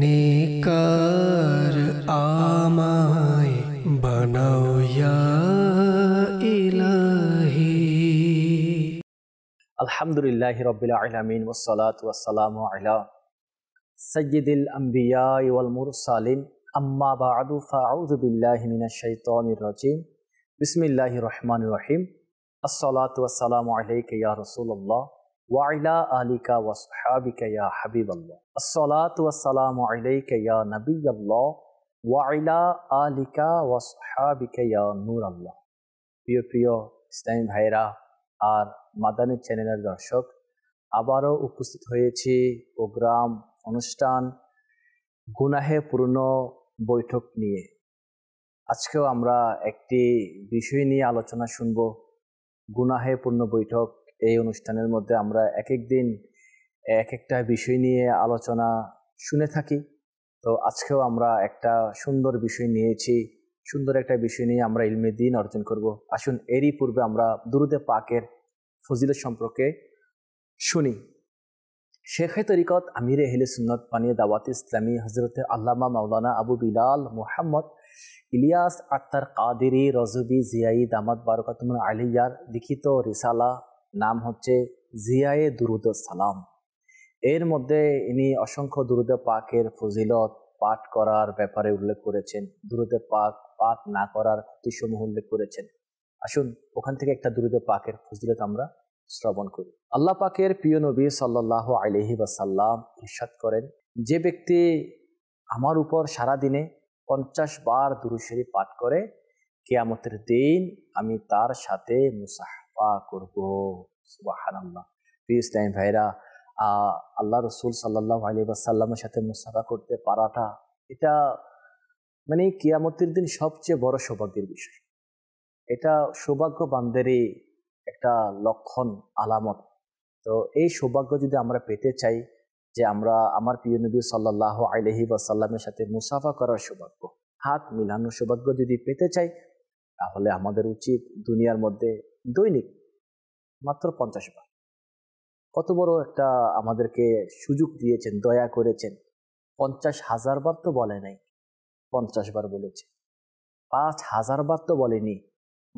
نیکار آمائے یا الہی الحمدللہ رب العالمین والصلاة والسلام علی سید الانبیاء اما بعد فاعوذ باللہ من الشیطان الرجیم بسم اللہ الرحمن الرحیم الصلاة والسلام علیکہ یا رسول اللہ ওয়াইলা আলিকা ওয়াইলা আলিকা ভাইরা আর মাদানী চ্যানেলের দর্শক আবারও উপস্থিত হয়েছি প্রোগ্রাম অনুষ্ঠান গুনাহে পূর্ণ বৈঠক নিয়ে আজকেও আমরা একটি বিষয় নিয়ে আলোচনা শুনব গুনাহে পূর্ণ বৈঠক এই অনুষ্ঠানের মধ্যে আমরা এক এক দিন এক একটা বিষয় নিয়ে আলোচনা শুনে থাকি তো আজকেও আমরা একটা সুন্দর বিষয় নিয়েছি সুন্দর একটা বিষয় নিয়ে আমরা ইলমে দিন অর্জন করব আসুন এরই পূর্বে আমরা দুরুদে পাকের ফজিলের সম্পর্কে শুনি শেখে তরিকত আমির এহলে সুন্নত পানি দাওয়াত ইসলামী হজরত আল্লামা মাওলানা আবু বিলাল মোহাম্মদ ইলিয়াস আত্মার কাদেরি রজবি জিয়াই দামাত বারকাতমন আলিয়ার লিখিত রিসালা নাম হচ্ছে জিয়ায়ে দুরুদ সালাম এর মধ্যে ইনি অসংখ্য দুরুদ পাকের ফজিলত পাঠ করার ব্যাপারে উল্লেখ করেছেন দুরুদ পাক পাঠ না করার ক্ষতিসমূহ উল্লেখ করেছেন আসুন ওখান থেকে একটা দুরুদ পাকের ফজিলত আমরা শ্রবণ করি আল্লাহ পাকের প্রিয় নবী সাল্লাহ আলহি বাসাল্লাম ইসাদ করেন যে ব্যক্তি আমার উপর সারাদিনে পঞ্চাশ বার দুরুশরী পাঠ করে কেয়ামতের দিন আমি তার সাথে মুসাহ দফা করব সুবাহান আল্লাহ ইসলাম ভাইরা আল্লাহ রসুল সাল্লাহ আলী বাসাল্লামের সাথে মুসাফা করতে পারাটা এটা মানে কিয়ামতের দিন সবচেয়ে বড় সৌভাগ্যের বিষয় এটা সৌভাগ্য বান্ধেরই একটা লক্ষণ আলামত তো এই সৌভাগ্য যদি আমরা পেতে চাই যে আমরা আমার প্রিয় নবী সাল্লাহ আলহি বাসাল্লামের সাথে মুসাফা করার সৌভাগ্য হাত মিলানোর সৌভাগ্য যদি পেতে চাই তাহলে আমাদের উচিত দুনিয়ার মধ্যে দৈনিক মাত্র পঞ্চাশ বার কত বড় একটা আমাদেরকে সুযোগ দিয়েছেন দয়া করেছেন পঞ্চাশ হাজার বার তো বলে নাই পঞ্চাশ বার বলেছে পাঁচ হাজার বার তো বলেনি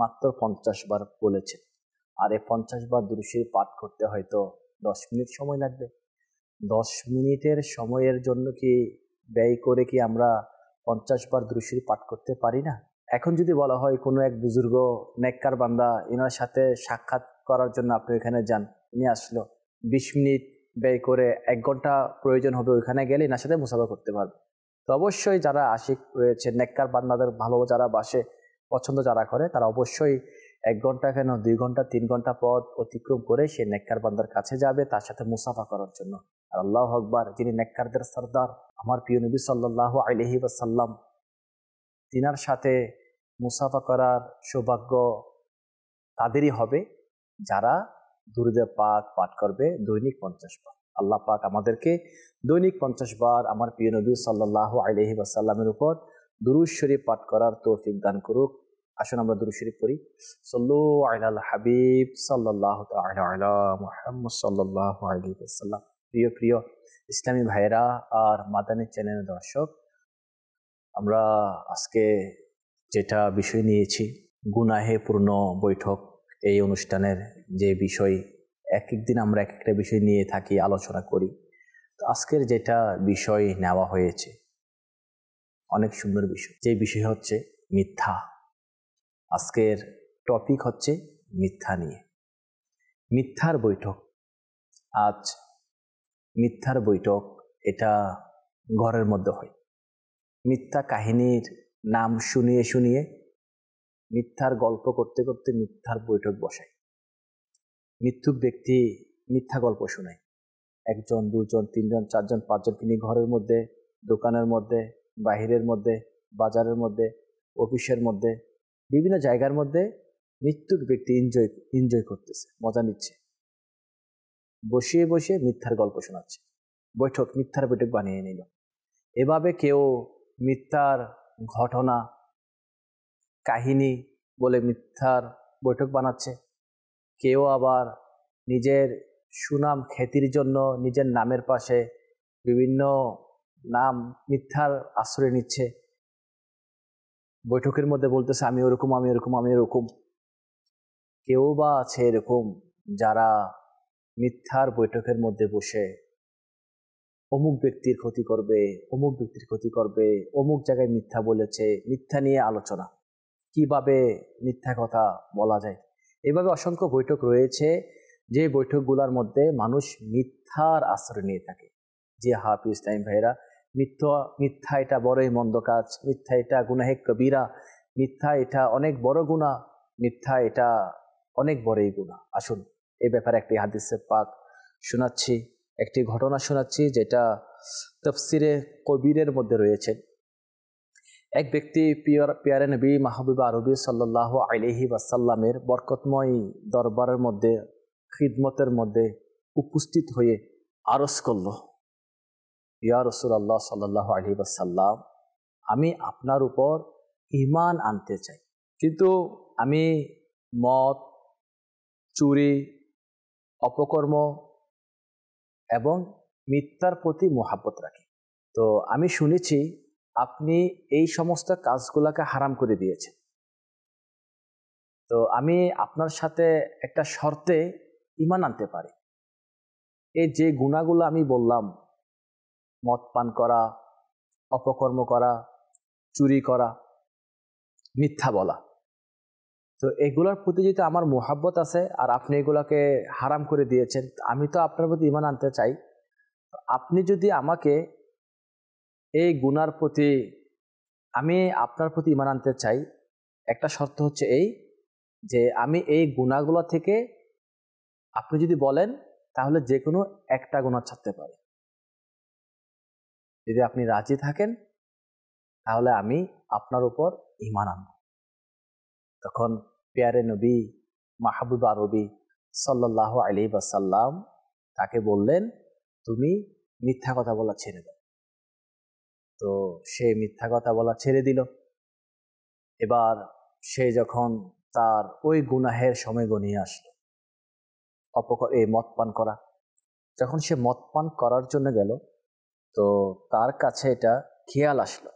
মাত্র পঞ্চাশ বার বলেছেন আর এই পঞ্চাশ বার দুরুশির পাঠ করতে হয়তো দশ মিনিট সময় লাগবে দশ মিনিটের সময়ের জন্য কি ব্যয় করে কি আমরা পঞ্চাশ বার দুরুশির পাঠ করতে পারি না এখন যদি বলা হয় কোনো এক বুজুর্গ নেককার বান্দা এনার সাথে সাক্ষাৎ করার জন্য আপনি ওইখানে যান ইনি আসলো বিশ মিনিট ব্যয় করে এক ঘন্টা প্রয়োজন হবে ওইখানে গেলে এনার সাথে মুসাফা করতে পারবে তো অবশ্যই যারা আশিক রয়েছে নেককার বান্দাদের ভালো যারা বাসে পছন্দ যারা করে তারা অবশ্যই এক ঘন্টা কেন দুই ঘন্টা তিন ঘন্টা পথ অতিক্রম করে সে নেককার বান্দার কাছে যাবে তার সাথে মুসাফা করার জন্য আর আল্লাহ আকবর যিনি নেককারদের সর্দার আমার প্রিয় নবী সাল্লাহ আলহি বা সাল্লাম তিনার সাথে মুসাফা করার সৌভাগ্য তাদেরই হবে যারা দুরুদে পাক পাঠ করবে দৈনিক পঞ্চাশ বার আল্লাহ পাক আমাদেরকে দৈনিক পঞ্চাশ বার আমার প্রিয় নবী সাল্লাহ আলহি আসাল্লামের উপর দুরুজ শরীফ পাঠ করার তৌফিক দান করুক আসুন আমরা দুরুজ শরীফ করি সল্লু আল হাবিব সাল্লাহ সাল্লাহ আলহি প্রিয় প্রিয় ইসলামী ভাইরা আর মাদানের চ্যানেলের দর্শক আমরা আজকে যেটা বিষয় নিয়েছি গুনাহে পূর্ণ বৈঠক এই অনুষ্ঠানের যে বিষয় এক একদিন আমরা এক একটা বিষয় নিয়ে থাকি আলোচনা করি তো আজকের যেটা বিষয় নেওয়া হয়েছে অনেক সুন্দর বিষয় যে বিষয় হচ্ছে মিথ্যা আজকের টপিক হচ্ছে মিথ্যা নিয়ে মিথ্যার বৈঠক আজ মিথ্যার বৈঠক এটা ঘরের মধ্যে হয় মিথ্যা কাহিনীর নাম শুনিয়ে শুনিয়ে মিথ্যার গল্প করতে করতে মিথ্যার বৈঠক বসায় মিথ্যুক ব্যক্তি মিথ্যা গল্প শোনায় একজন দুজন তিনজন চারজন পাঁচজন তিনি ঘরের মধ্যে দোকানের মধ্যে বাহিরের মধ্যে বাজারের মধ্যে অফিসের মধ্যে বিভিন্ন জায়গার মধ্যে মৃত্যুক ব্যক্তি এনজয় এনজয় করতেছে মজা নিচ্ছে বসিয়ে বসিয়ে মিথ্যার গল্প শোনাচ্ছে বৈঠক মিথ্যার বৈঠক বানিয়ে নিল এভাবে কেউ মিথ্যার ঘটনা কাহিনী বলে মিথ্যার বৈঠক বানাচ্ছে কেউ আবার নিজের সুনাম খ্যাতির জন্য নিজের নামের পাশে বিভিন্ন নাম মিথ্যার আশ্রয় নিচ্ছে বৈঠকের মধ্যে বলতেছে আমি ওরকম আমি এরকম আমি ওরকম কেউ বা আছে এরকম যারা মিথ্যার বৈঠকের মধ্যে বসে অমুক ব্যক্তির ক্ষতি করবে অমুক ব্যক্তির ক্ষতি করবে অমুক জায়গায় মিথ্যা বলেছে মিথ্যা নিয়ে আলোচনা কিভাবে মিথ্যা কথা বলা যায় এভাবে অসংখ্য বৈঠক রয়েছে যে বৈঠকগুলোর মধ্যে মানুষ মিথ্যার আশ্রয় নিয়ে থাকে যে হাফিজ তাইম ভাইরা মিথ্যা মিথ্যা এটা বড়ই মন্দ কাজ মিথ্যা এটা গুনাহে কবিরা মিথ্যা এটা অনেক বড় গুণা মিথ্যা এটা অনেক বড়ই গুণা আসুন এ ব্যাপারে একটি হাদিসের পাক শোনাচ্ছি একটি ঘটনা শোনাচ্ছি যেটা তফসিরে কবিরের মধ্যে রয়েছে এক ব্যক্তি পিয়ার পিয়ারে নবী মাহবুবা আরবি সাল্লাহ আলিহি বাসাল্লামের বরকতময় দরবারের মধ্যে খিদমতের মধ্যে উপস্থিত হয়ে আরস করল ইয়া রসুল আল্লাহ সাল্লাহ আলহি বাসাল্লাম আমি আপনার উপর ইমান আনতে চাই কিন্তু আমি মদ চুরি অপকর্ম এবং মিথ্যার প্রতি মোহাব্বত রাখি তো আমি শুনেছি আপনি এই সমস্ত কাজগুলাকে হারাম করে দিয়েছেন তো আমি আপনার সাথে একটা শর্তে ইমান আনতে পারি এই যে গুণাগুলো আমি বললাম মদ পান করা অপকর্ম করা চুরি করা মিথ্যা বলা তো এগুলোর প্রতি যদি আমার মোহাব্বত আছে আর আপনি এগুলাকে হারাম করে দিয়েছেন আমি তো আপনার প্রতি ইমান আনতে চাই আপনি যদি আমাকে এই গুনার প্রতি আমি আপনার প্রতি ইমান আনতে চাই একটা শর্ত হচ্ছে এই যে আমি এই গুণাগুলো থেকে আপনি যদি বলেন তাহলে যে কোনো একটা গুণা ছাড়তে পারে যদি আপনি রাজি থাকেন তাহলে আমি আপনার উপর ইমান আনব তখন পেয়ারে নবী মাহবুবা রবি সাল্লাহ আলী বাসাল্লাম তাকে বললেন তুমি মিথ্যা কথা বলা ছেড়ে দাও তো সে মিথ্যা কথা বলা ছেড়ে দিল এবার সে যখন তার ওই গুনাহের সময় গনিয়ে আসলো অপকর এই মদ পান করা যখন সে মদ পান করার জন্য গেল তো তার কাছে এটা খেয়াল আসলো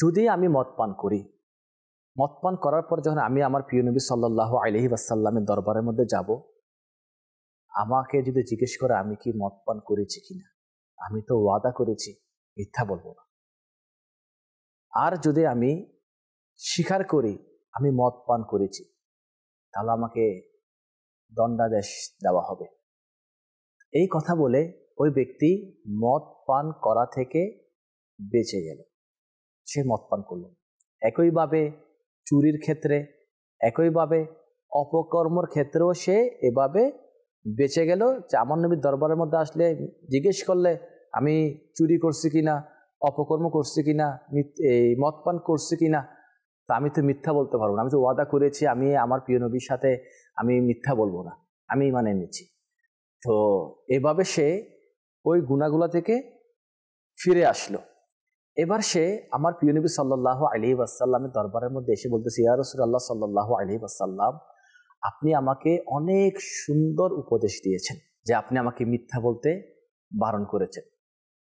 যদি আমি মদ পান করি মতপান করার পর যখন আমি আমার প্রিয় নবী সাল্লাহ আলহি আসাল্লামের দরবারের মধ্যে যাব আমাকে যদি জিজ্ঞেস করে আমি কি মতপান করেছি কিনা আমি তো ওয়াদা করেছি মিথ্যা বলবো না আর যদি আমি স্বীকার করি আমি মদ পান করেছি তাহলে আমাকে দণ্ডাদেশ দেওয়া হবে এই কথা বলে ওই ব্যক্তি মদ পান করা থেকে বেঁচে গেল সে মদ পান করল একইভাবে চুরির ক্ষেত্রে একইভাবে অপকর্মর ক্ষেত্রেও সে এভাবে বেঁচে গেল যে আমার নবীর দরবারের মধ্যে আসলে জিজ্ঞেস করলে আমি চুরি করছি কি না অপকর্ম করছি কি না এই মদপান করছি কি না তা আমি তো মিথ্যা বলতে পারবো না আমি তো ওয়াদা করেছি আমি আমার প্রিয় নবীর সাথে আমি মিথ্যা বলবো না আমি মানে নিচ্ছি তো এভাবে সে ওই গুণাগুলা থেকে ফিরে আসলো এবার সে আমার প্রিয় নবী সাল্লাহ আলি আসাল্লামের দরবারের মধ্যে এসে বলতেছে ইয়া রসুল্লাহ সাল্লাহ আলি আসাল্লাম আপনি আমাকে অনেক সুন্দর উপদেশ দিয়েছেন যে আপনি আমাকে মিথ্যা বলতে বারণ করেছেন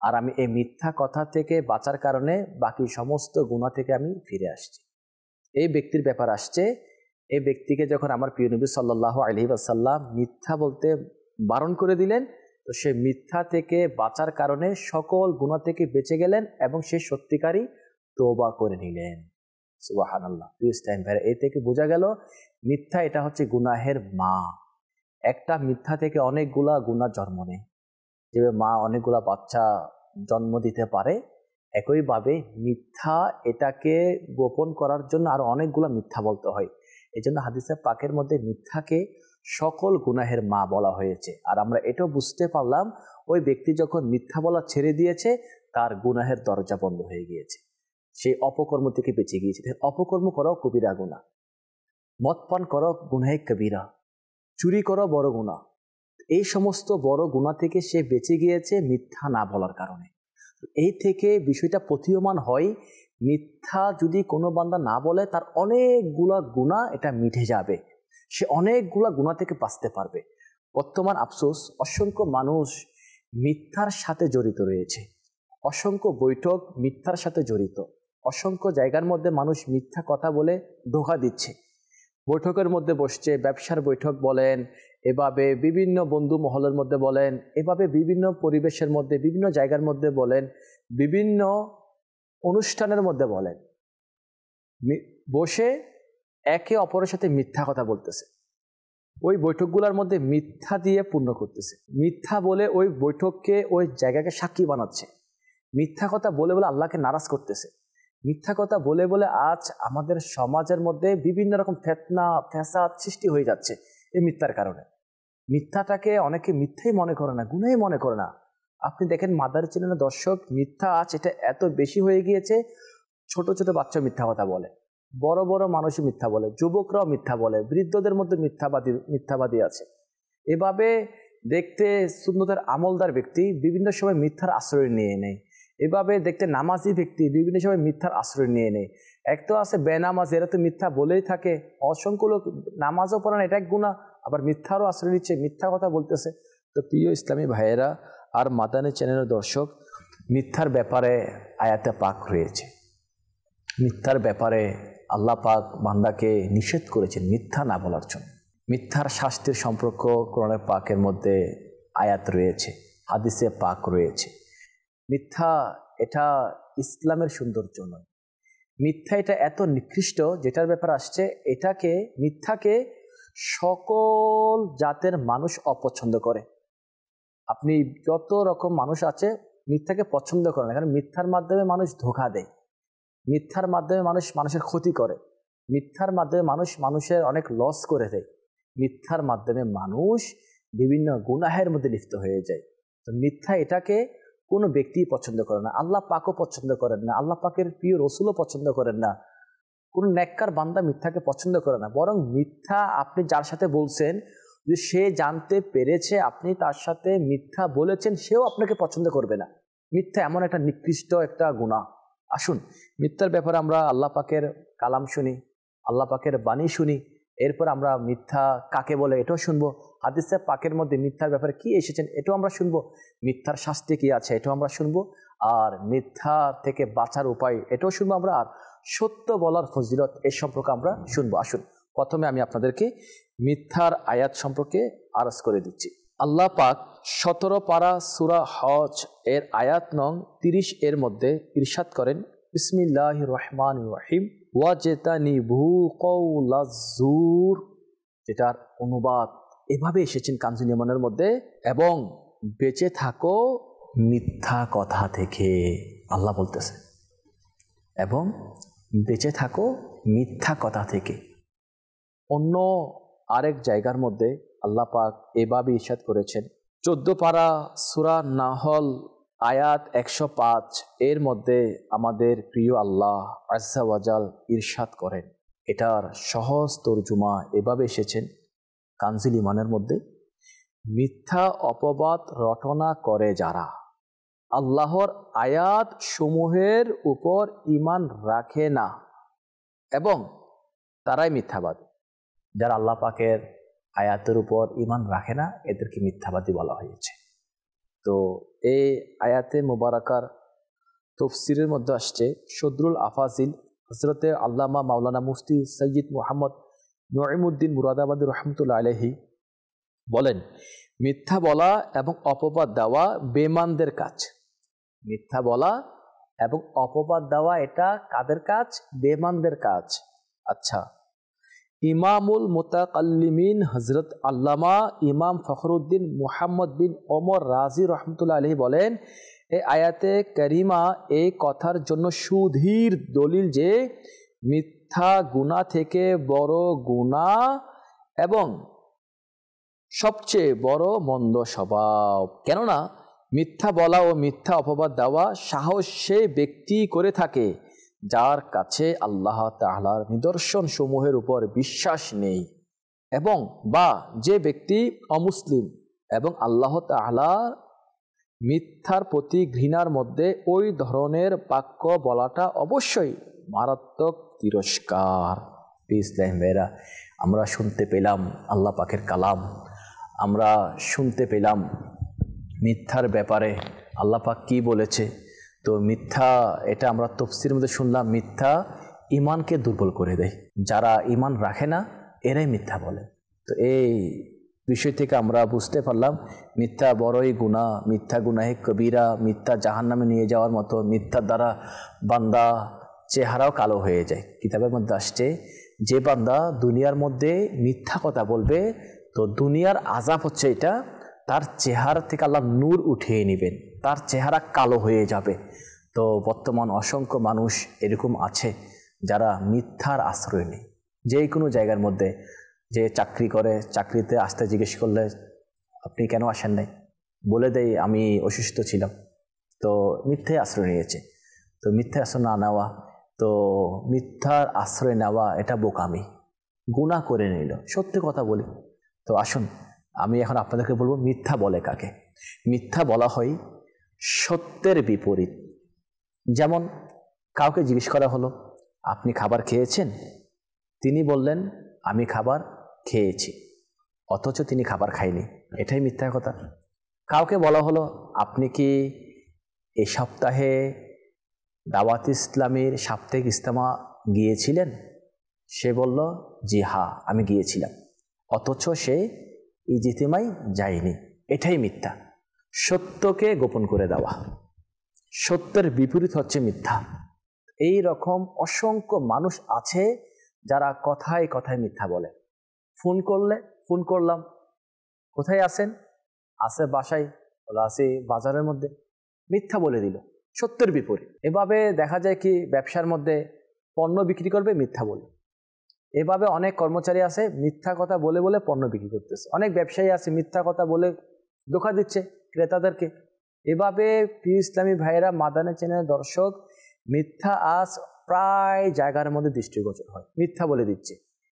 আর আমি এই মিথ্যা কথা থেকে বাঁচার কারণে বাকি সমস্ত গুণা থেকে আমি ফিরে আসছি এই ব্যক্তির ব্যাপার আসছে এই ব্যক্তিকে যখন আমার প্রিয় নবী সাল্লাহ আলহি আসাল্লাম মিথ্যা বলতে বারণ করে দিলেন তো সে মিথ্যা থেকে বাঁচার কারণে সকল গুণা থেকে বেঁচে গেলেন এবং সে সত্যিকারই তোবা করে নিলেন সুবাহান এ থেকে বোঝা গেল মিথ্যা এটা হচ্ছে গুনাহের মা একটা মিথ্যা থেকে অনেকগুলা গুণা জন্ম নেয় যেভাবে মা অনেকগুলা বাচ্চা জন্ম দিতে পারে একইভাবে মিথ্যা এটাকে গোপন করার জন্য আরও অনেকগুলো মিথ্যা বলতে হয় এই জন্য হাদিসা পাকের মধ্যে মিথ্যাকে সকল গুনাহের মা বলা হয়েছে আর আমরা এটাও বুঝতে পারলাম ওই ব্যক্তি যখন মিথ্যা বলা ছেড়ে দিয়েছে তার গুনাহের দরজা বন্ধ হয়ে গিয়েছে সেই অপকর্ম থেকে বেঁচে গিয়েছে অপকর্ম করাও কবিরা গুণা মদ পান গুনাহে কবিরা চুরি করো বড় গুণা এই সমস্ত বড় গুণা থেকে সে বেঁচে গিয়েছে মিথ্যা না বলার কারণে এই থেকে বিষয়টা প্রতীয়মান হয় মিথ্যা যদি কোনো বান্দা না বলে তার অনেকগুলা গুণা এটা মিঠে যাবে সে অনেকগুলা গুণা থেকে বাঁচতে পারবে বর্তমান আফসোস অসংখ্য মানুষ মিথ্যার সাথে জড়িত রয়েছে অসংখ্য বৈঠক মিথ্যার সাথে জড়িত অসংখ্য জায়গার মধ্যে মানুষ মিথ্যা কথা বলে ধোকা দিচ্ছে বৈঠকের মধ্যে বসছে ব্যবসার বৈঠক বলেন এভাবে বিভিন্ন বন্ধু মহলের মধ্যে বলেন এভাবে বিভিন্ন পরিবেশের মধ্যে বিভিন্ন জায়গার মধ্যে বলেন বিভিন্ন অনুষ্ঠানের মধ্যে বলেন বসে একে অপরের সাথে মিথ্যা কথা বলতেছে ওই বৈঠকগুলোর মধ্যে মিথ্যা দিয়ে পূর্ণ করতেছে মিথ্যা বলে ওই বৈঠককে ওই জায়গাকে সাক্ষী বানাচ্ছে মিথ্যা কথা বলে বলে আল্লাহকে নারাজ করতেছে মিথ্যা কথা বলে বলে আজ আমাদের সমাজের মধ্যে বিভিন্ন রকম ফেতনা ফেঁসাদ সৃষ্টি হয়ে যাচ্ছে এই মিথ্যার কারণে মিথ্যাটাকে অনেকে মিথ্যাই মনে করে না গুণেই মনে করে না আপনি দেখেন মাদার চ্যানেলের দর্শক মিথ্যা আজ এটা এত বেশি হয়ে গিয়েছে ছোট ছোট বাচ্চা মিথ্যা কথা বলে বড় বড় মানুষই মিথ্যা বলে যুবকরাও মিথ্যা বলে বৃদ্ধদের মধ্যে মিথ্যাবাদী মিথ্যাবাদী আছে এভাবে দেখতে সুন্নতের আমলদার ব্যক্তি বিভিন্ন সময় মিথ্যার আশ্রয় নিয়ে নেয় এভাবে দেখতে নামাজি ব্যক্তি বিভিন্ন সময় মিথ্যার আশ্রয় নিয়ে নেয় এক তো আছে বেনামাজ এরা তো মিথ্যা বলেই থাকে অসংখ্য লোক নামাজও পড়ান এটা এক গুণা আবার মিথ্যারও আশ্রয় নিচ্ছে মিথ্যা কথা বলতেছে তো প্রিয় ইসলামী ভাইয়েরা আর মাদানী চ্যানেলের দর্শক মিথ্যার ব্যাপারে আয়াতে পাক রয়েছে মিথ্যার ব্যাপারে আল্লাহ পাক বান্দাকে নিষেধ করেছেন মিথ্যা না বলার জন্য মিথ্যার শাস্তির সম্পর্ক কোরআনে পাকের মধ্যে আয়াত রয়েছে হাদিসে পাক রয়েছে মিথ্যা এটা ইসলামের সৌন্দর্য নয় মিথ্যা এটা এত নিকৃষ্ট যেটার ব্যাপার আসছে এটাকে মিথ্যাকে সকল জাতের মানুষ অপছন্দ করে আপনি যত রকম মানুষ আছে মিথ্যাকে পছন্দ করেন কারণ মিথ্যার মাধ্যমে মানুষ ধোকা দেয় মিথ্যার মাধ্যমে মানুষ মানুষের ক্ষতি করে মিথ্যার মাধ্যমে মানুষ মানুষের অনেক লস করে দেয় মিথ্যার মাধ্যমে মানুষ বিভিন্ন গুনাহের মধ্যে লিপ্ত হয়ে যায় তো মিথ্যা এটাকে কোনো ব্যক্তি পছন্দ করে না আল্লাহ পাকও পছন্দ করেন না আল্লাহ পাকের প্রিয় রসুলও পছন্দ করেন না কোনো ন্যাক্কার বান্দা মিথ্যাকে পছন্দ করে না বরং মিথ্যা আপনি যার সাথে বলছেন যে সে জানতে পেরেছে আপনি তার সাথে মিথ্যা বলেছেন সেও আপনাকে পছন্দ করবে না মিথ্যা এমন একটা নিকৃষ্ট একটা গুণা আসুন মিথ্যার ব্যাপারে আমরা আল্লাহ পাকের কালাম শুনি আল্লাহ পাকের বাণী শুনি এরপর আমরা মিথ্যা কাকে বলে এটাও শুনবো হাদিস সাহেব পাকের মধ্যে মিথ্যার ব্যাপারে কি এসেছেন এটাও আমরা শুনবো মিথ্যার শাস্তি কি আছে এটাও আমরা শুনবো আর মিথ্যা থেকে বাঁচার উপায় এটাও শুনবো আমরা আর সত্য বলার ফজিলত এ সম্পর্কে আমরা শুনবো আসুন প্রথমে আমি আপনাদেরকে মিথ্যার আয়াত সম্পর্কে আরজ করে দিচ্ছি আল্লাহ পাক সতেরো পারা সুরা হজ এর আয়াত নং তিরিশ এর মধ্যে ইরশাদ করেন ইসমিল্লাহ রহমান রাহিম ওয়াজেতানি ভু কৌলাজুর এটার অনুবাদ এভাবে এসেছেন কাঞ্জুলিয়ামানের মধ্যে এবং বেঁচে থাকো মিথ্যা কথা থেকে আল্লাহ বলতেছে এবং বেঁচে থাকো মিথ্যা কথা থেকে অন্য আরেক জায়গার মধ্যে আল্লাহ পাক এভাবে ইসাদ করেছেন চোদ্দ পাড়া সুরা নাহল আয়াত একশো পাঁচ এর মধ্যে আমাদের প্রিয় আল্লাহ আজাল ইরশাদ করেন এটার সহজ তর্জুমা এভাবে এসেছেন কানজিল ইমানের মধ্যে মিথ্যা অপবাদ রটনা করে যারা আল্লাহর আয়াত সমূহের উপর ইমান রাখে না এবং তারাই মিথ্যাবাদ যারা আল্লাহ পাকের আয়াতের উপর ইমান রাখে না এদেরকে মিথ্যাবাদী বলা হয়েছে তো এই আয়াতে মোবারকার তফসিরের মধ্যে আসছে শদ্রুল আফাজিল হজরতে আল্লামা মাওলানা মুফতি সৈয়দ মোহাম্মদ নঈমুদ্দিন মুরাদাবাদ রহমতুল্লা আলহি বলেন মিথ্যা বলা এবং অপবাদ দেওয়া বেমানদের কাজ মিথ্যা বলা এবং অপবাদ দেওয়া এটা কাদের কাজ বেমানদের কাজ আচ্ছা ইমামুল মোতাকাল্লিমিন হজরত আল্লামা ইমাম ফখরুদ্দিন মুহাম্মদ বিন ওমর রাজি রহমতুল্লা আলহী বলেন এ আয়াতে করিমা এই কথার জন্য সুধীর দলিল যে মিথ্যা গুণা থেকে বড় গুণা এবং সবচেয়ে বড় মন্দ স্বভাব কেননা মিথ্যা বলা ও মিথ্যা অপবাদ দেওয়া সাহস সে ব্যক্তি করে থাকে যার কাছে আল্লাহ তাহলার নিদর্শন সমূহের উপর বিশ্বাস নেই এবং বা যে ব্যক্তি অমুসলিম এবং আল্লাহ তাহলা মিথ্যার প্রতি ঘৃণার মধ্যে ওই ধরনের বাক্য বলাটা অবশ্যই মারাত্মক তিরস্কার ইসলাম আমরা শুনতে পেলাম আল্লাহ পাকের কালাম আমরা শুনতে পেলাম মিথ্যার ব্যাপারে আল্লাহ পাক কী বলেছে তো মিথ্যা এটা আমরা তফসির মধ্যে শুনলাম মিথ্যা ইমানকে দুর্বল করে দেয় যারা ইমান রাখে না এরাই মিথ্যা বলে তো এই বিষয় থেকে আমরা বুঝতে পারলাম মিথ্যা বড়ই গুণা মিথ্যা গুনাহে কবিরা মিথ্যা জাহান নামে নিয়ে যাওয়ার মতো মিথ্যার দ্বারা বান্দা চেহারাও কালো হয়ে যায় কিতাবের মধ্যে আসছে যে বান্দা দুনিয়ার মধ্যে মিথ্যা কথা বলবে তো দুনিয়ার আজাব হচ্ছে এটা তার চেহারা থেকে আল্লাহ নূর উঠিয়ে নেবেন তার চেহারা কালো হয়ে যাবে তো বর্তমান অসংখ্য মানুষ এরকম আছে যারা মিথ্যার আশ্রয় নেই যে কোনো জায়গার মধ্যে যে চাকরি করে চাকরিতে আসতে জিজ্ঞেস করলে আপনি কেন আসেন নাই বলে দেই আমি অসুস্থ ছিলাম তো মিথ্যে আশ্রয় নিয়েছে তো মিথ্যে আশ্রয় না নেওয়া তো মিথ্যার আশ্রয় নেওয়া এটা বোকামি গুণা করে নিল সত্যি কথা বলি তো আসুন আমি এখন আপনাদেরকে বলবো মিথ্যা বলে কাকে মিথ্যা বলা হয় সত্যের বিপরীত যেমন কাউকে জিজ্ঞেস করা হলো আপনি খাবার খেয়েছেন তিনি বললেন আমি খাবার খেয়েছি অথচ তিনি খাবার খায়নি এটাই মিথ্যা কথা কাউকে বলা হলো আপনি কি এ সপ্তাহে দাওয়াত ইসলামের সাপ্তাহিক ইস্তামা গিয়েছিলেন সে বলল জি হা হ্যাঁ, আমি গিয়েছিলাম অথচ সে ইজিতিমাই যায়নি এটাই মিথ্যা সত্যকে গোপন করে দেওয়া সত্যের বিপরীত হচ্ছে মিথ্যা এই রকম অসংখ্য মানুষ আছে যারা কথায় কথায় মিথ্যা বলে ফোন করলে ফোন করলাম কোথায় আসেন আসে বাসায় আসে বাজারের মধ্যে মিথ্যা বলে দিল সত্যের বিপরীত এভাবে দেখা যায় কি ব্যবসার মধ্যে পণ্য বিক্রি করবে মিথ্যা বলে এভাবে অনেক কর্মচারী আছে মিথ্যা কথা বলে বলে পণ্য বিক্রি করতেছে অনেক ব্যবসায়ী আছে মিথ্যা কথা বলে ধোকা দিচ্ছে ক্রেতাদেরকে এভাবে প্রিয় ইসলামী ভাইয়েরা মাদানের চ্যানেলের দর্শক মিথ্যা আজ প্রায় জায়গার মধ্যে দৃষ্টিগোচর হয় মিথ্যা বলে দিচ্ছে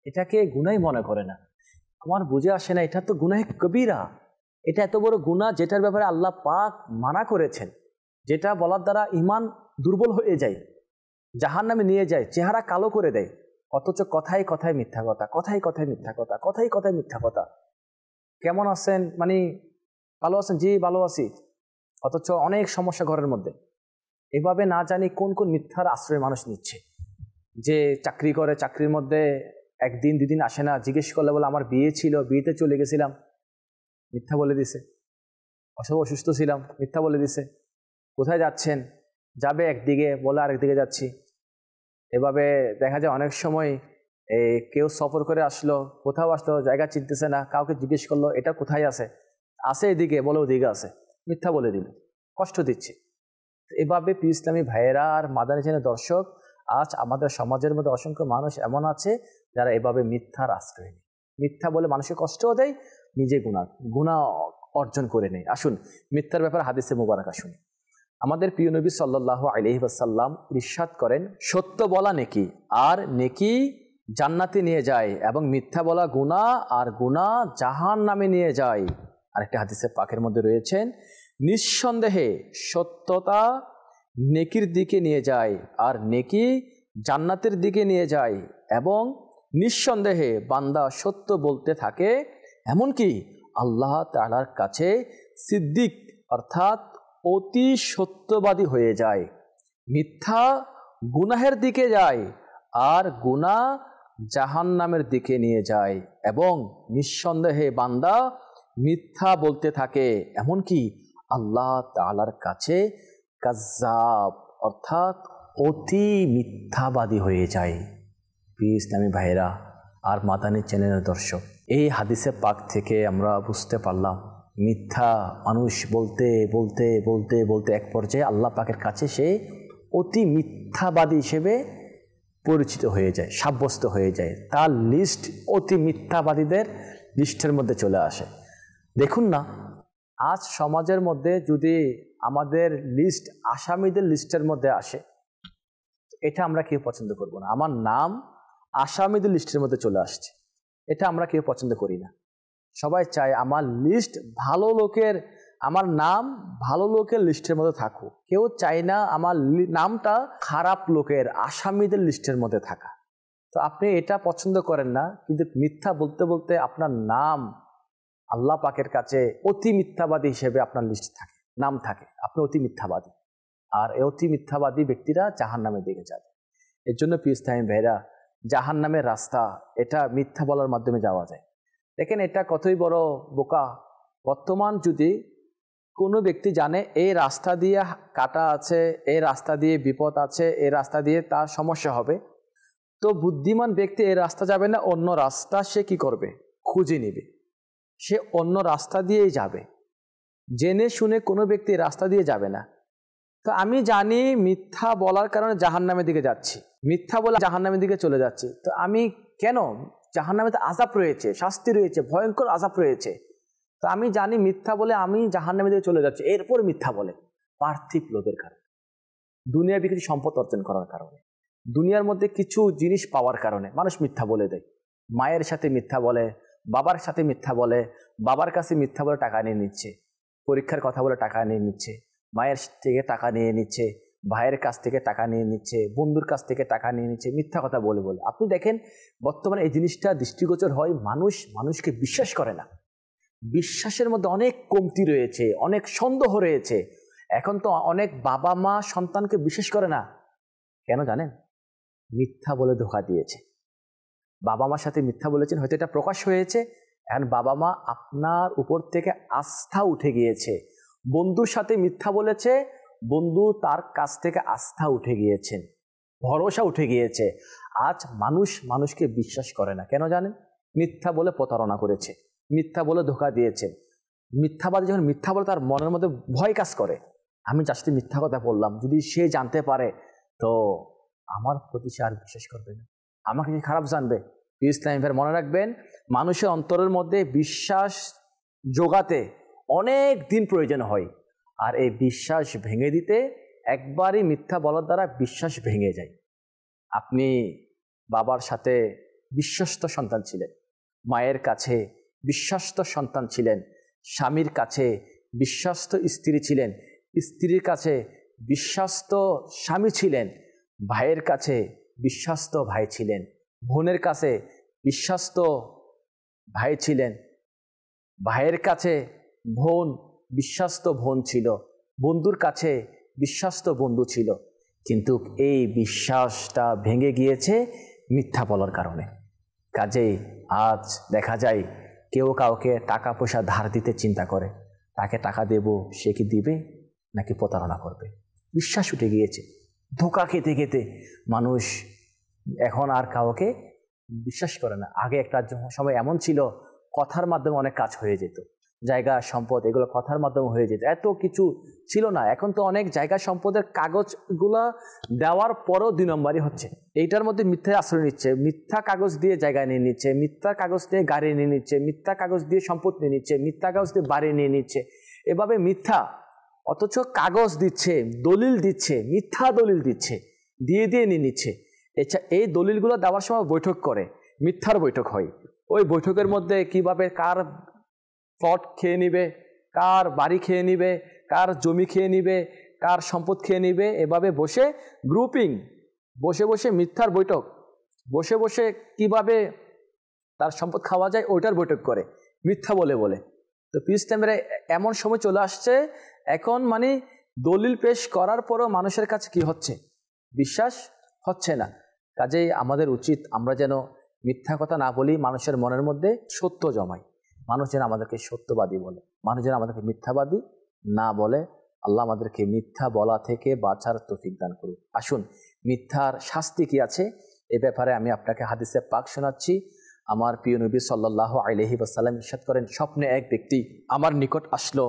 এটাকে গুনাই মনে করে না আমার বুঝে আসে না এটা তো গুনাহ কবিরা এটা এত বড় গুণা যেটার ব্যাপারে আল্লাহ পাক মানা করেছেন যেটা বলার দ্বারা ইমান দুর্বল হয়ে যায় জাহার নামে নিয়ে যায় চেহারা কালো করে দেয় অথচ কথাই কথায় মিথ্যা কথা কথাই কথায় মিথ্যা কথা কথাই কথায় মিথ্যা কথা কেমন আছেন মানে ভালো আছেন জি ভালো আছি অথচ অনেক সমস্যা ঘরের মধ্যে এভাবে না জানি কোন কোন মিথ্যার আশ্রয় মানুষ নিচ্ছে যে চাকরি করে চাকরির মধ্যে একদিন দুদিন আসে না জিজ্ঞেস করলে বলে আমার বিয়ে ছিল বিয়েতে চলে গেছিলাম মিথ্যা বলে দিছে অসব অসুস্থ ছিলাম মিথ্যা বলে দিছে কোথায় যাচ্ছেন যাবে একদিকে বলে আরেকদিকে যাচ্ছি এভাবে দেখা যায় অনেক সময় কেউ সফর করে আসলো কোথাও আসলো জায়গা চিনতেছে না কাউকে জিজ্ঞেস করলো এটা কোথায় আছে আছে এদিকে বলে ওদিকে আছে মিথ্যা বলে দিল কষ্ট দিচ্ছে এভাবে পি ইসলামী ভাইয়েরা আর মাদানী জেনে দর্শক আজ আমাদের সমাজের মধ্যে অসংখ্য মানুষ এমন আছে যারা এভাবে মিথ্যার আশ্রয় নেই মিথ্যা বলে মানুষকে কষ্টও দেয় নিজে গুণা গুণা অর্জন করে নেয় আসুন মিথ্যার ব্যাপারে হাদিসে মুবারক আসুন আমাদের প্রিয় নবী সাল্লাহ আলহিবাসাল্লাম ইরশাদ করেন সত্য বলা নেকি আর নেকি জান্নাতে নিয়ে যায় এবং মিথ্যা বলা গুণা আর গুণা জাহান নামে নিয়ে যায় আরেকটা হাদিসে পাখের মধ্যে রয়েছেন নিঃসন্দেহে সত্যতা নেকির দিকে নিয়ে যায় আর নেকি জান্নাতের দিকে নিয়ে যায় এবং নিঃসন্দেহে বান্দা সত্য বলতে থাকে এমনকি আল্লাহ তালার কাছে সিদ্দিক অর্থাৎ অতি সত্যবাদী হয়ে যায় মিথ্যা গুনাহের দিকে যায় আর গুনা জাহান নামের দিকে নিয়ে যায় এবং নিঃসন্দেহে বান্দা মিথ্যা বলতে থাকে এমনকি আল্লাহ তালার কাছে কাজাব অর্থাৎ অতি মিথ্যাবাদী হয়ে যায় পি ইসলামী ভাইরা আর মাদানি চ্যানেলের দর্শক এই হাদিসে পাক থেকে আমরা বুঝতে পারলাম মিথ্যা মানুষ বলতে বলতে বলতে বলতে এক পর্যায়ে আল্লাহ পাকের কাছে সে অতি মিথ্যাবাদী হিসেবে পরিচিত হয়ে যায় সাব্যস্ত হয়ে যায় তার লিস্ট অতি মিথ্যাবাদীদের লিস্টের মধ্যে চলে আসে দেখুন না আজ সমাজের মধ্যে যদি আমাদের লিস্ট আসামিদের লিস্টের মধ্যে আসে এটা আমরা কেউ পছন্দ করব না আমার নাম আসামিদের লিস্টের মধ্যে চলে আসছে এটা আমরা কেউ পছন্দ করি না সবাই চায় আমার লিস্ট ভালো লোকের আমার নাম ভালো লোকের লিস্টের মধ্যে থাকুক কেউ চায় না আমার নামটা খারাপ লোকের আসামিদের লিস্টের মধ্যে থাকা তো আপনি এটা পছন্দ করেন না কিন্তু মিথ্যা বলতে বলতে আপনার নাম আল্লাহ পাকের কাছে অতি মিথ্যাবাদী হিসেবে আপনার লিস্ট থাকে নাম থাকে আপনি অতি মিথ্যাবাদী আর এই অতি মিথ্যাবাদী ব্যক্তিরা জাহান নামে দিকে যাবে এর জন্য তাহিম ভাইরা জাহান নামের রাস্তা এটা মিথ্যা বলার মাধ্যমে যাওয়া যায় দেখেন এটা কতই বড় বোকা বর্তমান যদি কোনো ব্যক্তি জানে এই রাস্তা দিয়ে কাটা আছে এই রাস্তা দিয়ে বিপদ আছে এই রাস্তা দিয়ে তার সমস্যা হবে তো বুদ্ধিমান ব্যক্তি এই রাস্তা যাবে না অন্য রাস্তা সে কি করবে খুঁজে নেবে সে অন্য রাস্তা দিয়েই যাবে জেনে শুনে কোনো ব্যক্তি রাস্তা দিয়ে যাবে না তো আমি জানি মিথ্যা বলার কারণে জাহান নামের দিকে যাচ্ছি মিথ্যা বলে জাহান নামের দিকে চলে যাচ্ছি তো আমি কেন জাহান নামে তো আজাপ রয়েছে শাস্তি রয়েছে ভয়ঙ্কর আজাপ রয়েছে তো আমি জানি মিথ্যা বলে আমি জাহান দিকে চলে যাচ্ছি এরপর মিথ্যা বলে পার্থিব লোভের কারণে দুনিয়ার বিক্রি সম্পদ অর্জন করার কারণে দুনিয়ার মধ্যে কিছু জিনিস পাওয়ার কারণে মানুষ মিথ্যা বলে দেয় মায়ের সাথে মিথ্যা বলে বাবার সাথে মিথ্যা বলে বাবার কাছে মিথ্যা বলে টাকা নিয়ে নিচ্ছে পরীক্ষার কথা বলে টাকা নিয়ে নিচ্ছে মায়ের থেকে টাকা নিয়ে নিচ্ছে ভাইয়ের কাছ থেকে টাকা নিয়ে নিচ্ছে বন্ধুর কাছ থেকে টাকা নিয়ে নিচ্ছে মিথ্যা কথা বলে বলে আপনি দেখেন বর্তমানে এই জিনিসটা দৃষ্টিগোচর হয় মানুষ মানুষকে বিশ্বাস করে না বিশ্বাসের মধ্যে অনেক কমতি রয়েছে অনেক সন্দেহ রয়েছে এখন তো অনেক বাবা মা সন্তানকে বিশ্বাস করে না কেন জানেন মিথ্যা বলে ধোকা দিয়েছে বাবা মার সাথে মিথ্যা বলেছেন হয়তো এটা প্রকাশ হয়েছে এখন বাবা মা আপনার উপর থেকে আস্থা উঠে গিয়েছে বন্ধুর সাথে মিথ্যা বলেছে বন্ধু তার কাছ থেকে আস্থা উঠে গিয়েছেন ভরসা উঠে গিয়েছে আজ মানুষ মানুষকে বিশ্বাস করে না কেন জানেন মিথ্যা বলে প্রতারণা করেছে মিথ্যা বলে ধোকা দিয়েছে মিথ্যাবাদী যখন মিথ্যা বলে তার মনের মধ্যে ভয় কাজ করে আমি যার মিথ্যা কথা বললাম যদি সে জানতে পারে তো আমার প্রতি সে আর বিশ্বাস করবে না আমাকে কি খারাপ জানবে ইসলামী ভাই মনে রাখবেন মানুষের অন্তরের মধ্যে বিশ্বাস জোগাতে অনেক দিন প্রয়োজন হয় আর এই বিশ্বাস ভেঙে দিতে একবারই মিথ্যা বলার দ্বারা বিশ্বাস ভেঙে যায় আপনি বাবার সাথে বিশ্বস্ত সন্তান ছিলেন মায়ের কাছে বিশ্বস্ত সন্তান ছিলেন স্বামীর কাছে বিশ্বস্ত স্ত্রী ছিলেন স্ত্রীর কাছে বিশ্বস্ত স্বামী ছিলেন ভাইয়ের কাছে বিশ্বস্ত ভাই ছিলেন বোনের কাছে বিশ্বস্ত ভাই ছিলেন ভাইয়ের কাছে বোন বিশ্বস্ত বোন ছিল বন্ধুর কাছে বিশ্বস্ত বন্ধু ছিল কিন্তু এই বিশ্বাসটা ভেঙে গিয়েছে মিথ্যা বলার কারণে কাজেই আজ দেখা যায় কেউ কাউকে টাকা পয়সা ধার দিতে চিন্তা করে তাকে টাকা দেব সে কি দিবে নাকি প্রতারণা করবে বিশ্বাস উঠে গিয়েছে ধোকা খেতে খেতে মানুষ এখন আর কাউকে বিশ্বাস করে না আগে একটা সময় এমন ছিল কথার মাধ্যমে অনেক কাজ হয়ে যেত জায়গা সম্পদ এগুলো কথার মাধ্যমে হয়ে যেত এত কিছু ছিল না এখন তো অনেক জায়গা সম্পদের কাগজগুলো দেওয়ার পরও দুই নম্বরই হচ্ছে এইটার মধ্যে মিথ্যা আশ্রয় নিচ্ছে মিথ্যা কাগজ দিয়ে জায়গা নিয়ে নিচ্ছে মিথ্যা কাগজ দিয়ে গাড়ি নিয়ে নিচ্ছে মিথ্যা কাগজ দিয়ে সম্পদ নিয়ে নিচ্ছে মিথ্যা কাগজ দিয়ে বাড়ি নিয়ে নিচ্ছে এভাবে মিথ্যা অথচ কাগজ দিচ্ছে দলিল দিচ্ছে মিথ্যা দলিল দিচ্ছে দিয়ে দিয়ে নিয়ে নিচ্ছে এছাড়া এই দলিলগুলো দেওয়ার সময় বৈঠক করে মিথ্যার বৈঠক হয় ওই বৈঠকের মধ্যে কিভাবে কার ফট খেয়ে নিবে কার বাড়ি খেয়ে নিবে কার জমি খেয়ে নিবে কার সম্পদ খেয়ে নিবে এভাবে বসে গ্রুপিং বসে বসে মিথ্যার বৈঠক বসে বসে কিভাবে তার সম্পদ খাওয়া যায় ওইটার বৈঠক করে মিথ্যা বলে বলে তো পিস এমন সময় চলে আসছে এখন মানে দলিল পেশ করার পরও মানুষের কাছে কি হচ্ছে বিশ্বাস হচ্ছে না কাজেই আমাদের উচিত আমরা যেন মিথ্যা কথা না বলি মানুষের মনের মধ্যে সত্য জমাই মানুষ যেন আমাদেরকে সত্যবাদী বলে মানুষ যেন আমাদেরকে মিথ্যাবাদী না বলে আল্লাহ আমাদেরকে মিথ্যা বলা থেকে বাঁচার তফিক দান করুক আসুন মিথ্যার শাস্তি কি আছে এ ব্যাপারে আমি আপনাকে হাদিসে পাক শোনাচ্ছি আমার প্রিয় নবী সাল্লাহ আলহি বাসাল্লাম ইসাদ করেন স্বপ্নে এক ব্যক্তি আমার নিকট আসলো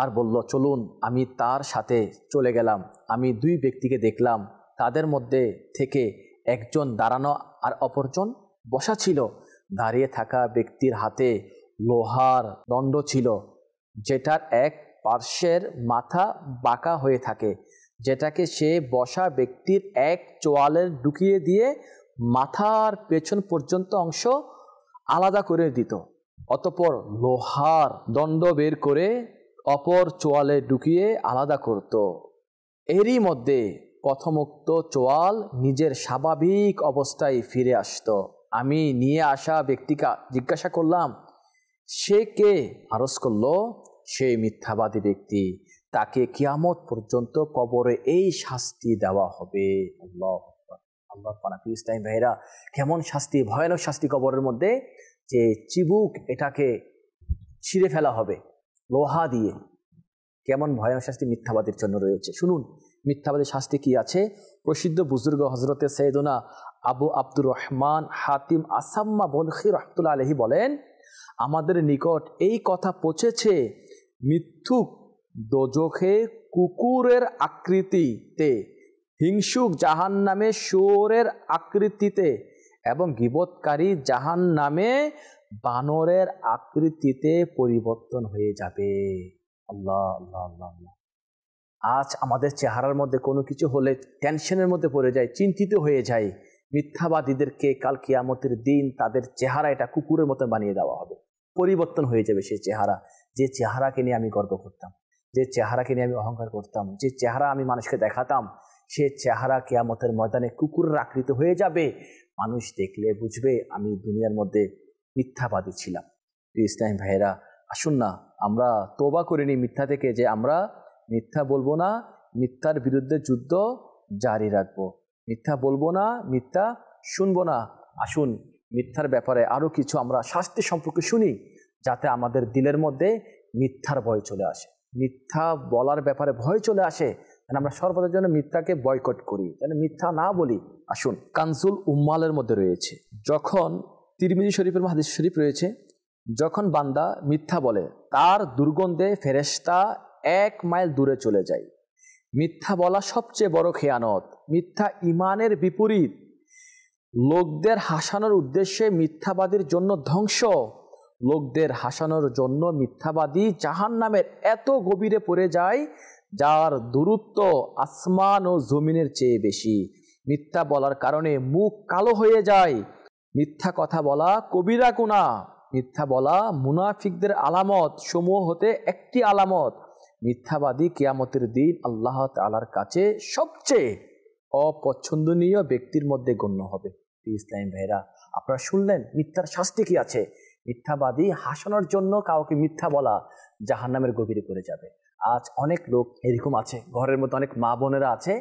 আর বলল চলুন আমি তার সাথে চলে গেলাম আমি দুই ব্যক্তিকে দেখলাম তাদের মধ্যে থেকে একজন দাঁড়ানো আর অপরজন বসা ছিল দাঁড়িয়ে থাকা ব্যক্তির হাতে লোহার দণ্ড ছিল যেটার এক পার্শ্বের মাথা বাঁকা হয়ে থাকে যেটাকে সে বসা ব্যক্তির এক চোয়ালের ঢুকিয়ে দিয়ে মাথার পেছন পর্যন্ত অংশ আলাদা করে দিত অতপর লোহার দণ্ড বের করে অপর চোয়ালে ঢুকিয়ে আলাদা করত এরই মধ্যে পথমুক্ত চোয়াল নিজের স্বাভাবিক অবস্থায় ফিরে আসত আমি নিয়ে আসা ব্যক্তিকে জিজ্ঞাসা করলাম সে কে আরস করল সে মিথ্যাবাদী ব্যক্তি তাকে কিয়ামত পর্যন্ত কবরে এই শাস্তি দেওয়া হবে আল্লাহ আল্লাহ ভাইরা কেমন শাস্তি ভয়ানক শাস্তি কবরের মধ্যে যে চিবুক এটাকে ছিঁড়ে ফেলা হবে লোহা দিয়ে কেমন ভয়ানক শাস্তি মিথ্যাবাদের জন্য রয়েছে শুনুন মিথ্যাবাদের শাস্তি কি আছে প্রসিদ্ধ বুজুর্গ হজরতে সৈদনা আবু আব্দুর রহমান হাতিম আসাম্মা বনখি রহমতুল্লা আলহি বলেন আমাদের নিকট এই কথা পচেছে মিথ্যুক দোজখে কুকুরের আকৃতিতে হিংসুক জাহান নামে শোরের আকৃতিতে এবং গিবৎকারী জাহান নামে বানরের আকৃতিতে পরিবর্তন হয়ে যাবে আল্লাহ আল্লাহ আল্লাহ আল্লাহ আজ আমাদের চেহারার মধ্যে কোনো কিছু হলে টেনশনের মধ্যে পড়ে যায় চিন্তিত হয়ে যায় মিথ্যাবাদীদেরকে কাল কিয়ামতের দিন তাদের চেহারা এটা কুকুরের মতো বানিয়ে দেওয়া হবে পরিবর্তন হয়ে যাবে সেই চেহারা যে চেহারাকে নিয়ে আমি গর্ব করতাম যে চেহারাকে নিয়ে আমি অহংকার করতাম যে চেহারা আমি মানুষকে দেখাতাম সে চেহারা কেয়ামতের ময়দানে কুকুরের আকৃত হয়ে যাবে মানুষ দেখলে বুঝবে আমি দুনিয়ার মধ্যে মিথ্যাবাদী ছিলাম ইসলাম ভাইয়েরা আসুন না আমরা তোবা করে নিই মিথ্যা থেকে যে আমরা মিথ্যা বলবো না মিথ্যার বিরুদ্ধে যুদ্ধ জারি রাখব মিথ্যা বলবো না মিথ্যা শুনবো না আসুন মিথ্যার ব্যাপারে আরও কিছু আমরা শাস্তি সম্পর্কে শুনি যাতে আমাদের দিলের মধ্যে মিথ্যার ভয় চলে আসে মিথ্যা বলার ব্যাপারে ভয় চলে আসে মানে আমরা সর্বদার জন্য মিথ্যাকে বয়কট করি যেন মিথ্যা না বলি আসুন কানসুল উম্মালের মধ্যে রয়েছে যখন তিরমিজি শরীফের হাদিস শরীফ রয়েছে যখন বান্দা মিথ্যা বলে তার দুর্গন্ধে ফেরেস্তা এক মাইল দূরে চলে যায় মিথ্যা বলা সবচেয়ে বড় খেয়ানত মিথ্যা ইমানের বিপরীত লোকদের হাসানোর উদ্দেশ্যে মিথ্যাবাদীর জন্য ধ্বংস লোকদের হাসানোর জন্য মিথ্যাবাদী জাহান নামের এত গভীরে পড়ে যায় যার দূরত্ব আসমান ও জমিনের চেয়ে বেশি মিথ্যা বলার কারণে মুখ কালো হয়ে যায় মিথ্যা কথা বলা কবিরা কোনা মিথ্যা বলা মুনাফিকদের আলামত সমূহ হতে একটি আলামত মিথ্যাবাদী কেয়ামতের দিন আল্লাহ তালার কাছে সবচেয়ে অপছন্দনীয় ব্যক্তির মধ্যে গণ্য হবে ইসলাম ভাইরা আপনারা শুনলেন মিথ্যার শাস্তি কি আছে মিথ্যাবাদী হাসানোর জন্য কাউকে মিথ্যা বলা জাহান্নামের গভীরে পড়ে যাবে আজ অনেক লোক এরকম আছে ঘরের মধ্যে অনেক মা বোনেরা আছে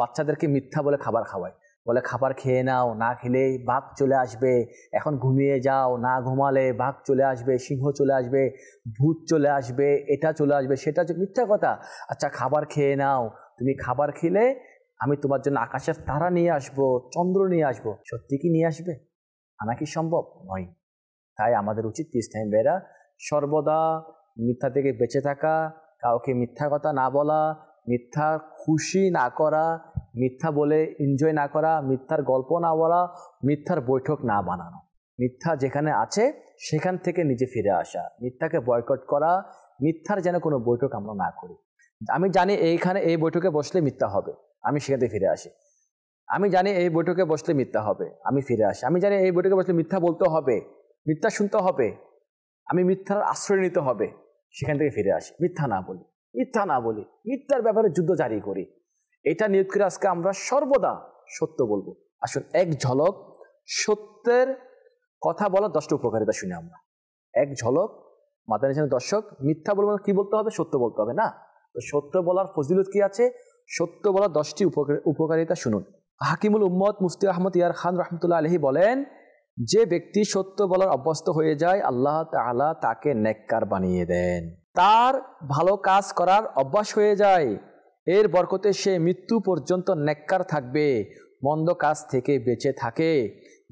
বাচ্চাদেরকে মিথ্যা বলে খাবার খাওয়ায় বলে খাবার খেয়ে নাও না খেলেই বাঘ চলে আসবে এখন ঘুমিয়ে যাও না ঘুমালে বাঘ চলে আসবে সিংহ চলে আসবে ভূত চলে আসবে এটা চলে আসবে সেটা মিথ্যা কথা আচ্ছা খাবার খেয়ে নাও তুমি খাবার খেলে আমি তোমার জন্য আকাশের তারা নিয়ে আসব চন্দ্র নিয়ে আসব সত্যি কি নিয়ে আসবে আনা কি সম্ভব নয় তাই আমাদের উচিত ইসলামী বেরা সর্বদা মিথ্যা থেকে বেঁচে থাকা কাউকে মিথ্যা কথা না বলা মিথ্যা খুশি না করা মিথ্যা বলে এনজয় না করা মিথ্যার গল্প না বলা মিথ্যার বৈঠক না বানানো মিথ্যা যেখানে আছে সেখান থেকে নিজে ফিরে আসা মিথ্যাকে বয়কট করা মিথ্যার যেন কোনো বৈঠক আমরা না করি আমি জানি এইখানে এই বৈঠকে বসলে মিথ্যা হবে আমি সেখান থেকে ফিরে আসি আমি জানি এই বৈঠকে বসলে মিথ্যা হবে আমি ফিরে আসি আমি জানি এই বৈঠকে বসলে মিথ্যা বলতে হবে মিথ্যা শুনতে হবে আমি মিথ্যার আশ্রয় নিতে হবে সেখান থেকে ফিরে আসি মিথ্যা না বলি মিথ্যা না বলি মিথ্যার ব্যাপারে যুদ্ধ জারি করি এটা নিয়োগ করে আজকে আমরা সর্বদা সত্য বলবো আসুন এক ঝলক সত্যের কথা বলার দশটা উপকারিতা শুনি আমরা এক ঝলক মাথা নিশানের দর্শক মিথ্যা বলবো মানে কি বলতে হবে সত্য বলতে হবে না তো সত্য বলার ফজিলত কি আছে সত্য বলার দশটি উপকারিতা শুনুন হাকিমুল উম্মদ মুফতি আহমদ ইয়ার খান রহমতুল্লাহ আলহী বলেন যে ব্যক্তি সত্য বলার অভ্যস্ত হয়ে যায় আল্লাহ তালা তাকে নেককার বানিয়ে দেন তার ভালো কাজ করার অভ্যাস হয়ে যায় এর বরকতে সে মৃত্যু পর্যন্ত নেককার থাকবে মন্দ কাজ থেকে বেঁচে থাকে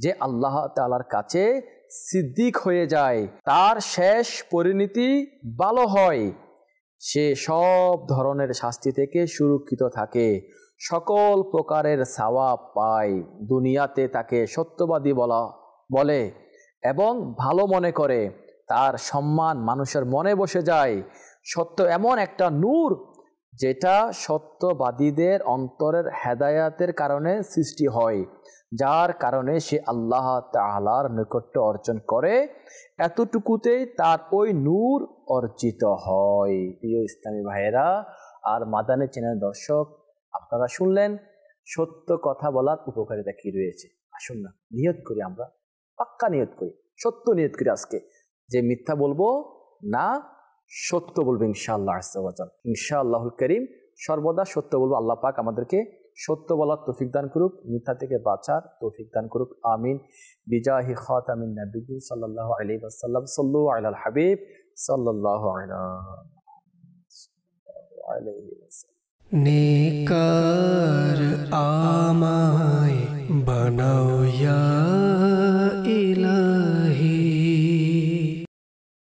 যে আল্লাহ তালার কাছে সিদ্দিক হয়ে যায় তার শেষ পরিণতি ভালো হয় সে সব ধরনের শাস্তি থেকে সুরক্ষিত থাকে সকল প্রকারের সাওয়াব পায় দুনিয়াতে তাকে সত্যবাদী বলা বলে এবং ভালো মনে করে তার সম্মান মানুষের মনে বসে যায় সত্য এমন একটা নূর যেটা সত্যবাদীদের অন্তরের হেদায়াতের কারণে সৃষ্টি হয় যার কারণে সে আল্লাহ তালার নৈকট্য অর্জন করে এতটুকুতেই তার ওই নূর অর্জিত হয় প্রিয় ইসলামী ভাইয়েরা আর মাদানে চেনের দর্শক আপনারা শুনলেন সত্য কথা বলার উপকারিতা কি রয়েছে আসুন না নিয়ত করি আমরা পাক্কা নিয়ত করি সত্য নিয়ত করি আজকে যে মিথ্যা বলবো না সত্য বলবো ইনশাআল্লাহ আসাল ইনশাআল্লাহুল করিম সর্বদা সত্য বলবো আল্লাহ পাক আমাদেরকে সত্য বলার তৌফিক দান করুক মিথ্যা থেকে বাঁচার তৌফিক দান করুক আমিন বিজাহি খত আমিন নবীন সাল্লাহ আলী আসাল্লাম সল্লু আল্লাহ হাবিব সাল্লাহ নেকার আমায় বানাও ইলাই